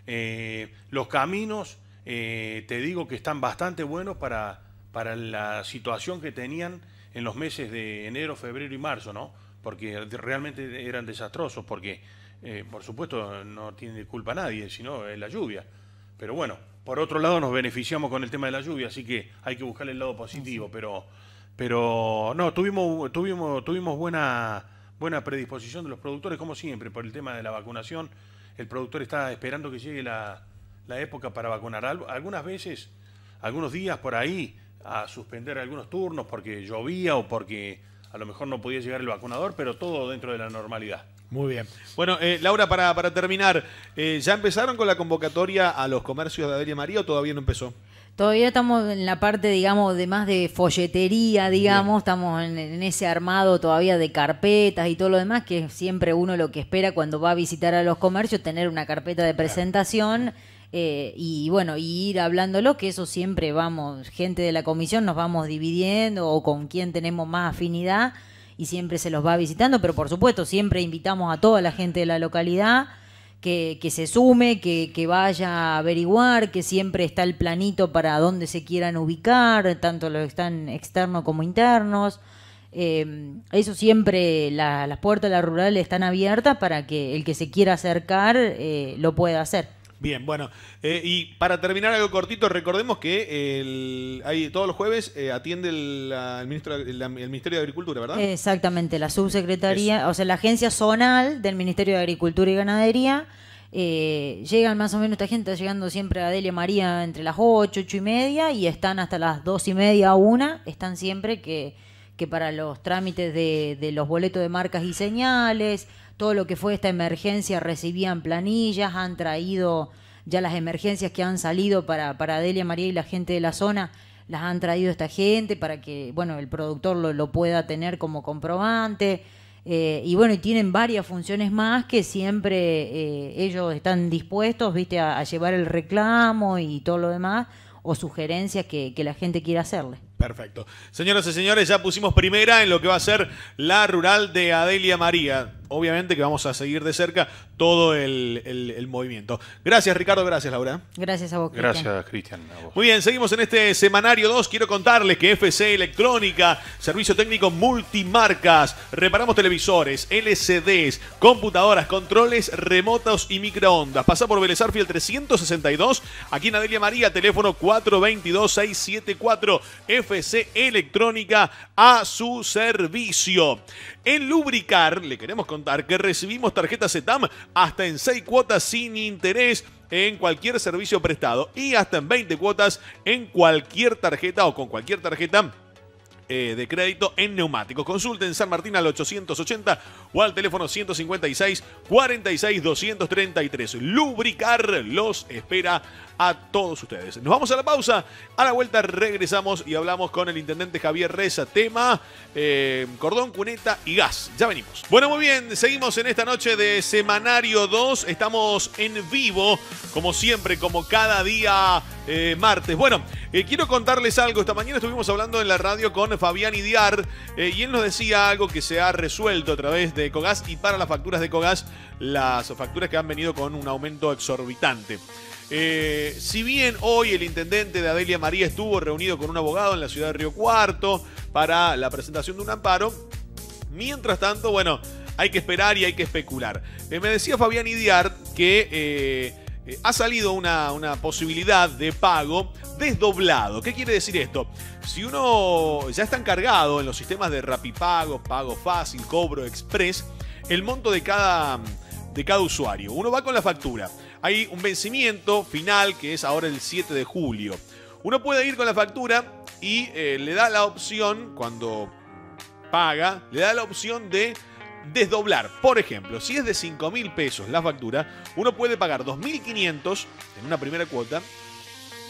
Eh, los caminos, te digo que están bastante buenos para, para la situación que tenían en los meses de enero, febrero y marzo, ¿no? porque realmente eran desastrosos, porque eh, por supuesto no tiene culpa nadie, sino la lluvia. Pero bueno, por otro lado nos beneficiamos con el tema de la lluvia, así que hay que buscar el lado positivo, pero pero no, tuvimos tuvimos tuvimos buena buena predisposición de los productores como siempre por el tema de la vacunación. El productor está esperando que llegue la, la época para vacunar. Algunas veces, algunos días por ahí, a suspender algunos turnos porque llovía o porque a lo mejor no podía llegar el vacunador, pero todo dentro de la normalidad. Muy bien. Bueno, eh, Laura, para, para terminar, eh, ¿ya empezaron con la convocatoria a los comercios de Adelia María o todavía no empezó? Todavía estamos en la parte, digamos, de más de folletería, digamos, estamos en, ese armado todavía de carpetas y todo lo demás, que siempre uno lo que espera cuando va a visitar a los comercios, tener una carpeta de presentación. Eh, y bueno, ir hablándolo, que eso siempre vamos, gente de la comisión nos vamos dividiendo o con quién tenemos más afinidad y siempre se los va visitando, pero por supuesto siempre invitamos a toda la gente de la localidad que, se sume, que, vaya a averiguar, que siempre está el planito para donde se quieran ubicar, tanto los que están externos como internos. Em, eso siempre, las puertas de la rural están abiertas para que el que se quiera acercar eh, lo pueda hacer. Bien, bueno, eh, y para terminar algo cortito, recordemos que el, todos los jueves eh, atiende el, ministro, Ministerio de Agricultura, ¿verdad? Exactamente, la subsecretaría, o sea, la agencia zonal del Ministerio de Agricultura y Ganadería. Eh, llegan más o menos esta gente, llegando siempre a Delia María entre las 8, 8 y media y están hasta las 2 y media a 1, están siempre que que para los trámites de, los boletos de marcas y señales, todo lo que fue esta emergencia recibían planillas, han traído ya las emergencias que han salido para, para Delia María y la gente de la zona, las han traído esta gente para que, bueno, el productor lo, pueda tener como comprobante. Eh, y bueno, y tienen varias funciones más que siempre eh, ellos están dispuestos, viste, a, a, llevar el reclamo y todo lo demás, o sugerencias que, que la gente quiera hacerle. Perfecto. Señoras y señores, ya pusimos primera en lo que va a ser la rural de Adelia María. Obviamente que vamos a seguir de cerca todo el, movimiento. Gracias, Ricardo. Gracias, Laura. Gracias a vos, Cristian. Gracias, Cristian. Muy bien, seguimos en este semanario 2. Quiero contarles que FC Electrónica, servicio técnico multimarcas, reparamos televisores, LCDs, computadoras, controles remotos y microondas. Pasa por Vélez Arfiel 362, aquí en Adelia María, teléfono 422-674. FC Electrónica a su servicio. En Lubricar, le queremos contar que recibimos tarjetas ETAM hasta en 6 cuotas sin interés en cualquier servicio prestado y hasta en 20 cuotas en cualquier tarjeta o con cualquier tarjeta eh, de crédito en neumáticos. Consulten San Martín al 880 o al teléfono 156 46 233. Lubricar los espera a todos ustedes. Nos vamos a la pausa. A la vuelta regresamos y hablamos con el intendente Javier Reza. Tema eh, cordón, cuneta y gas. Ya venimos. Bueno, muy bien. Seguimos en esta noche de Semanario 2. Estamos en vivo, como siempre, como cada día eh, martes. Bueno, eh, quiero contarles algo. Esta mañana estuvimos hablando en la radio con Fabián Idiar eh, y él nos decía algo que se ha resuelto a través de Cogas y para las facturas de Cogas, las facturas que han venido con un aumento exorbitante. Eh, si bien hoy el intendente de Adelia María estuvo reunido con un abogado en la ciudad de Río Cuarto para la presentación de un amparo, mientras tanto, bueno, hay que esperar y hay que especular. me decía Fabián Idiar que eh, ha salido una, posibilidad de pago desdoblado. ¿Qué quiere decir esto? Si uno ya está encargado en los sistemas de Rapipago, Pago Fácil, Cobro Express, el monto de cada, de cada usuario. Uno va con la factura. Hay un vencimiento final que es ahora el 7 de julio. Uno puede ir con la factura y eh, le da la opción, cuando paga, le da la opción de desdoblar. Por ejemplo, si es de 5 mil pesos la factura, uno puede pagar 2.500 en una primera cuota,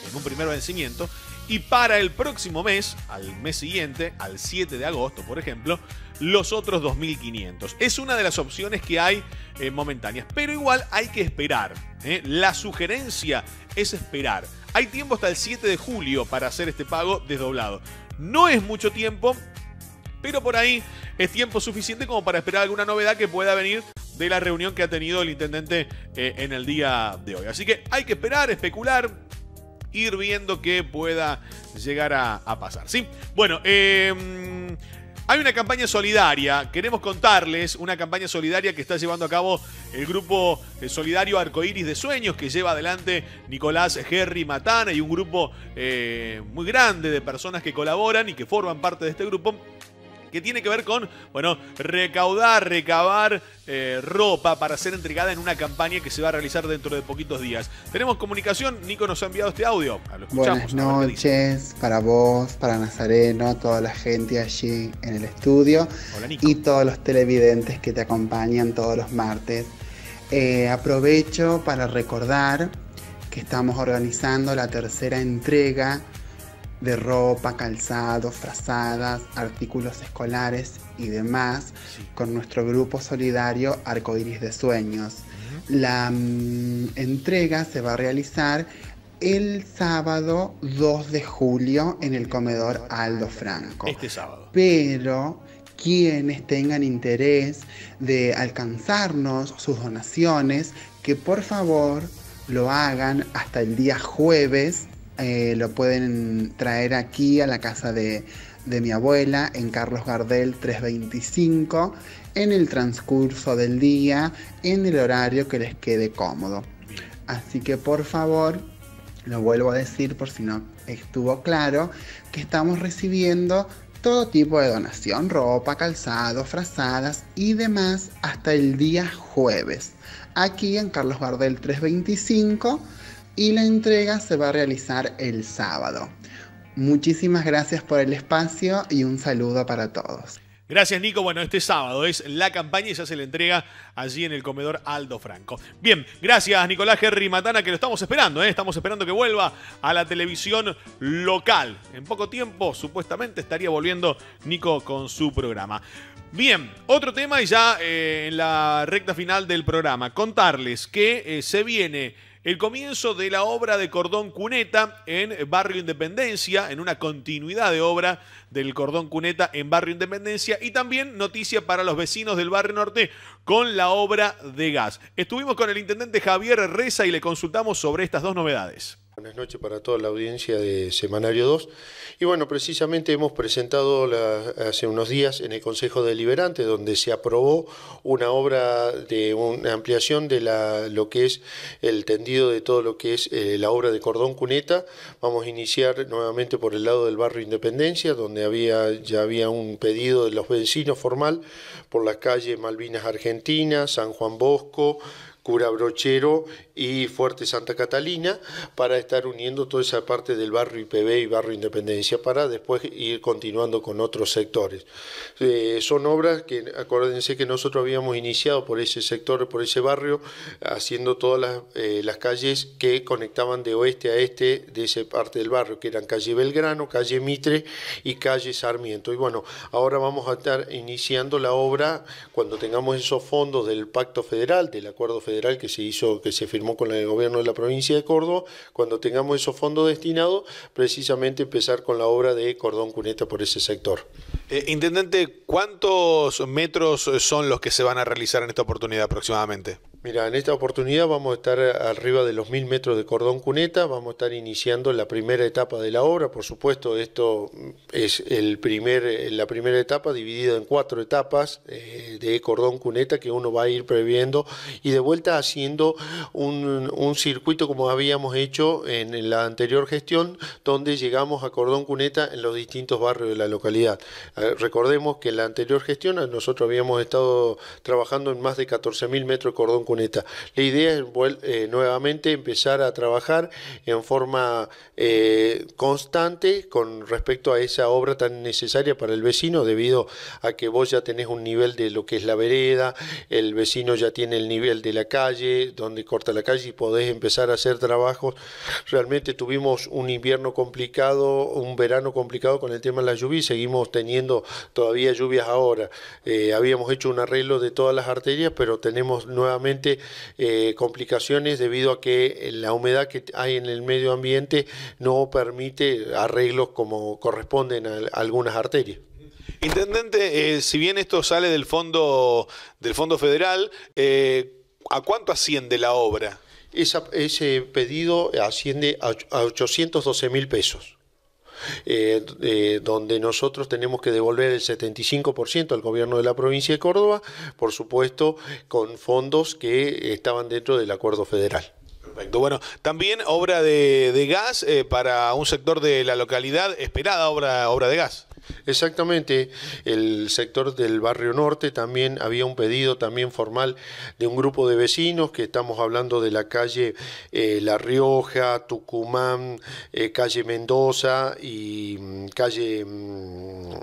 en un primer vencimiento, y para el próximo mes, al mes siguiente, al 7 de agosto, por ejemplo, los otros 2.500. Es una de las opciones que hay eh, momentáneas, pero igual hay que esperar. ¿eh? La sugerencia es esperar. Hay tiempo hasta el 7 de julio para hacer este pago desdoblado. No es mucho tiempo, pero por ahí es tiempo suficiente como para esperar alguna novedad que pueda venir de la reunión que ha tenido el intendente eh, en el día de hoy. Así que hay que esperar, especular, ir viendo qué pueda llegar a, pasar. ¿sí? Bueno, em, hay una campaña solidaria, queremos contarles una campaña solidaria que está llevando a cabo el grupo eh, solidario Arcoiris de Sueños que lleva adelante Nicolás Jerry Matana y un grupo eh, muy grande de personas que colaboran y que forman parte de este grupo que tiene que ver con, bueno, recaudar, recabar eh, ropa para ser entregada en una campaña que se va a realizar dentro de poquitos días. Tenemos comunicación, Nico nos ha enviado este audio. Ah, Buenas noches para vos, para Nazareno, toda la gente allí en el estudio y todos los televidentes que te acompañan todos los martes. Eh, aprovecho para recordar que estamos organizando la tercera entrega de ropa, calzado, frazadas, artículos escolares y demás con nuestro grupo solidario Arcoiris de Sueños. La mm, entrega se va a realizar el sábado 2 de julio en el comedor Aldo Franco. Este sábado. Pero quienes tengan interés de alcanzarnos sus donaciones, que por favor lo hagan hasta el día jueves eh, lo pueden traer aquí a la casa de, de mi abuela en Carlos Gardel 325 en el transcurso del día, en el horario que les quede cómodo. Así que por favor, lo vuelvo a decir por si no estuvo claro, que estamos recibiendo todo tipo de donación, ropa, calzado, frazadas y demás hasta el día jueves. Aquí en Carlos Gardel 325 y la entrega se va a realizar el sábado. Muchísimas gracias por el espacio y un saludo para todos. Gracias, Nico. Bueno, este sábado es la campaña y ya se le entrega allí en el comedor Aldo Franco. Bien, gracias, Nicolás Jerry, Matana, que lo estamos esperando, ¿eh? estamos esperando que vuelva a la televisión local. En poco tiempo, supuestamente, estaría volviendo Nico con su programa. Bien, otro tema y ya eh, en la recta final del programa. Contarles que eh, se viene el comienzo de la obra de Cordón Cuneta en Barrio Independencia, en una continuidad de obra del Cordón Cuneta en Barrio Independencia y también noticia para los vecinos del Barrio Norte con la obra de gas. Estuvimos con el intendente Javier Reza y le consultamos sobre estas dos novedades. Buenas noches para toda la audiencia de Semanario 2. Y bueno, precisamente hemos presentado hace unos días en el Consejo Deliberante, donde se aprobó una obra de una ampliación de lo que es el tendido de todo lo que es eh, la obra de Cordón Cuneta. Vamos a iniciar nuevamente por el lado del barrio Independencia, donde había ya había un pedido de los vecinos formal por la calle Malvinas Argentina, San Juan Bosco, Cura Brochero y Fuerte Santa Catalina, para estar uniendo toda esa parte del barrio IPB y barrio Independencia, para después ir continuando con otros sectores. Eh, son obras que, acuérdense que nosotros habíamos iniciado por ese sector, por ese barrio, haciendo todas las, eh, las calles que conectaban de oeste a este de esa parte del barrio, que eran calle Belgrano, calle Mitre y calle Sarmiento. Y bueno, ahora vamos a estar iniciando la obra cuando tengamos esos fondos del Pacto Federal, del Acuerdo Federal que se hizo, que se firmó con el gobierno de la provincia de Córdoba, cuando tengamos esos fondos destinados, precisamente empezar con la obra de cordón cuneta por ese sector. Eh, intendente, ¿cuántos metros son los que se van a realizar en esta oportunidad aproximadamente? Mira, en esta oportunidad vamos a estar arriba de los mil metros de cordón cuneta, vamos a estar iniciando la primera etapa de la obra, por supuesto esto es el primer, la primera etapa dividida en cuatro etapas eh, de cordón cuneta que uno va a ir previendo y de vuelta haciendo un, circuito como habíamos hecho en, la anterior gestión, donde llegamos a cordón cuneta en los distintos barrios de la localidad. Ah, recordemos que en la anterior gestión ah, nosotros habíamos estado trabajando en más de 14.000 metros de cordón cuneta la idea es eh, nuevamente empezar a trabajar en forma eh, constante con respecto a esa obra tan necesaria para el vecino, debido a que vos ya tenés un nivel de lo que es la vereda, el vecino ya tiene el nivel de la calle, donde corta la calle y podés empezar a hacer trabajos. Realmente tuvimos un invierno complicado, un verano complicado con el tema de la lluvia y seguimos teniendo todavía lluvias ahora. Eh, habíamos hecho un arreglo de todas las arterias, pero tenemos nuevamente eh, complicaciones debido a que eh, la humedad que hay en el medio ambiente no permite arreglos como corresponden a algunas arterias. Intendente, eh, si bien esto sale del fondo, del fondo federal, ¿a cuánto asciende la obra? ese pedido asciende a 812 mil pesos. Eh, eh, donde nosotros tenemos que devolver el 75% al gobierno de la provincia de Córdoba, por supuesto, con fondos que estaban dentro del acuerdo federal. Perfecto. Bueno, también obra de, gas eh, para un sector de la localidad, esperada obra, obra de gas. Exactamente, el sector del barrio norte también había un pedido también formal de un grupo de vecinos que estamos hablando de la calle eh, La Rioja, Tucumán, eh, calle Mendoza y mm, calle... Mm,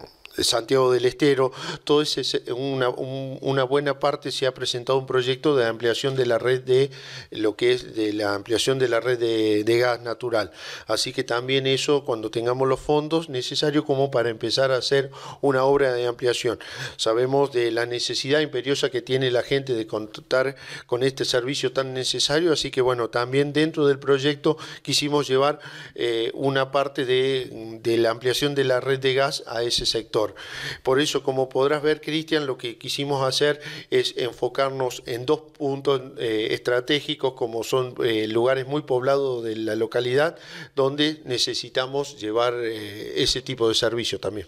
Santiago del Estero, todo ese, una, buena parte se ha presentado un proyecto de ampliación de la red de lo que es de la ampliación de la red de, gas natural. Así que también eso, cuando tengamos los fondos necesarios como para empezar a hacer una obra de ampliación. Sabemos de la necesidad imperiosa que tiene la gente de contar con este servicio tan necesario, así que bueno, también dentro del proyecto quisimos llevar eh, una parte de la ampliación de la red de gas a ese sector. Por eso, como podrás ver, Cristian, lo que quisimos hacer es enfocarnos en dos puntos eh, estratégicos, como son eh, lugares muy poblados de la localidad, donde necesitamos llevar eh, ese tipo de servicio también.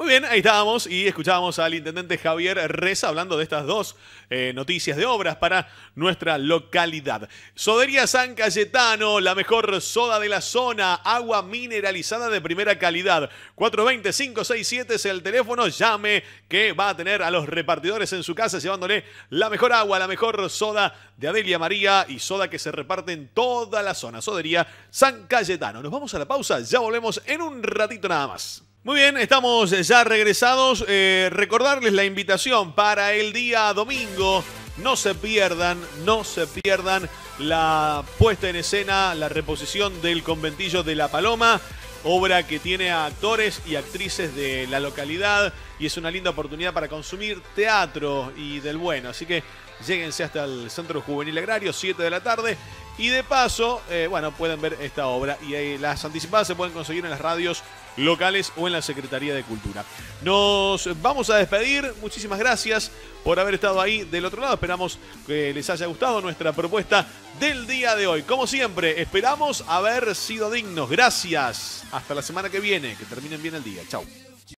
Muy bien, ahí estábamos y escuchábamos al intendente Javier Reza hablando de estas dos eh, noticias de obras para nuestra localidad. Sodería San Cayetano, la mejor soda de la zona, agua mineralizada de primera calidad. 420-567 es el teléfono, llame que va a tener a los repartidores en su casa llevándole la mejor agua, la mejor soda de Adelia María y soda que se reparte en toda la zona. Sodería San Cayetano. Nos vamos a la pausa, ya volvemos en un ratito nada más. Muy bien, estamos ya regresados. Eh, recordarles la invitación para el día domingo. No se pierdan, no se pierdan la puesta en escena, la reposición del conventillo de La Paloma, obra que tiene a actores y actrices de la localidad y es una linda oportunidad para consumir teatro y del bueno. Así que lléguense hasta el Centro Juvenil Agrario, 7 de la tarde. Y de paso, eh, bueno, pueden ver esta obra y eh, las anticipadas se pueden conseguir en las radios locales o en la Secretaría de Cultura. Nos vamos a despedir. Muchísimas gracias por haber estado ahí del otro lado. Esperamos que les haya gustado nuestra propuesta del día de hoy. Como siempre, esperamos haber sido dignos. Gracias. Hasta la semana que viene. Que terminen bien el día. Chao.